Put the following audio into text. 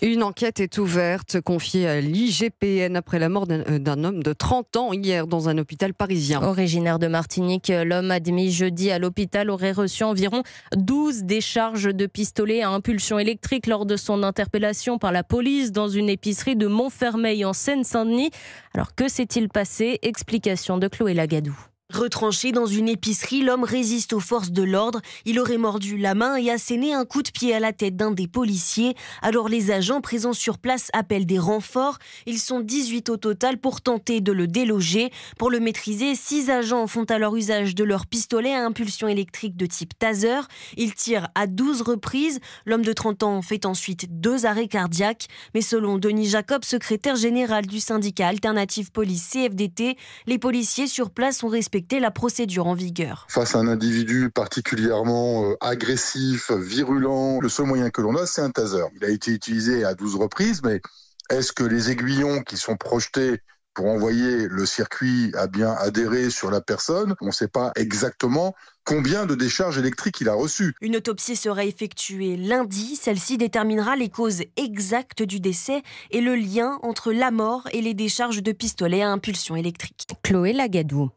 Une enquête est ouverte, confiée à l'IGPN après la mort d'un euh, homme de 30 ans hier dans un hôpital parisien. Originaire de Martinique, l'homme admis jeudi à l'hôpital aurait reçu environ 12 décharges de pistolets à impulsion électrique lors de son interpellation par la police dans une épicerie de Montfermeil en Seine-Saint-Denis. Alors que s'est-il passé Explication de Chloé Lagadou. Retranché dans une épicerie, l'homme résiste aux forces de l'ordre. Il aurait mordu la main et asséné un coup de pied à la tête d'un des policiers. Alors les agents présents sur place appellent des renforts. Ils sont 18 au total pour tenter de le déloger. Pour le maîtriser, Six agents font alors usage de leur pistolet à impulsion électrique de type taser. Ils tirent à 12 reprises. L'homme de 30 ans fait ensuite deux arrêts cardiaques. Mais selon Denis Jacob, secrétaire général du syndicat Alternative Police CFDT, les policiers sur place ont respecté la procédure en vigueur. Face à un individu particulièrement euh, agressif, virulent, le seul moyen que l'on a, c'est un taser. Il a été utilisé à 12 reprises, mais est-ce que les aiguillons qui sont projetés pour envoyer le circuit a bien adhéré sur la personne. On ne sait pas exactement combien de décharges électriques il a reçues. Une autopsie sera effectuée lundi. Celle-ci déterminera les causes exactes du décès et le lien entre la mort et les décharges de pistolets à impulsion électrique. Chloé Lagadou.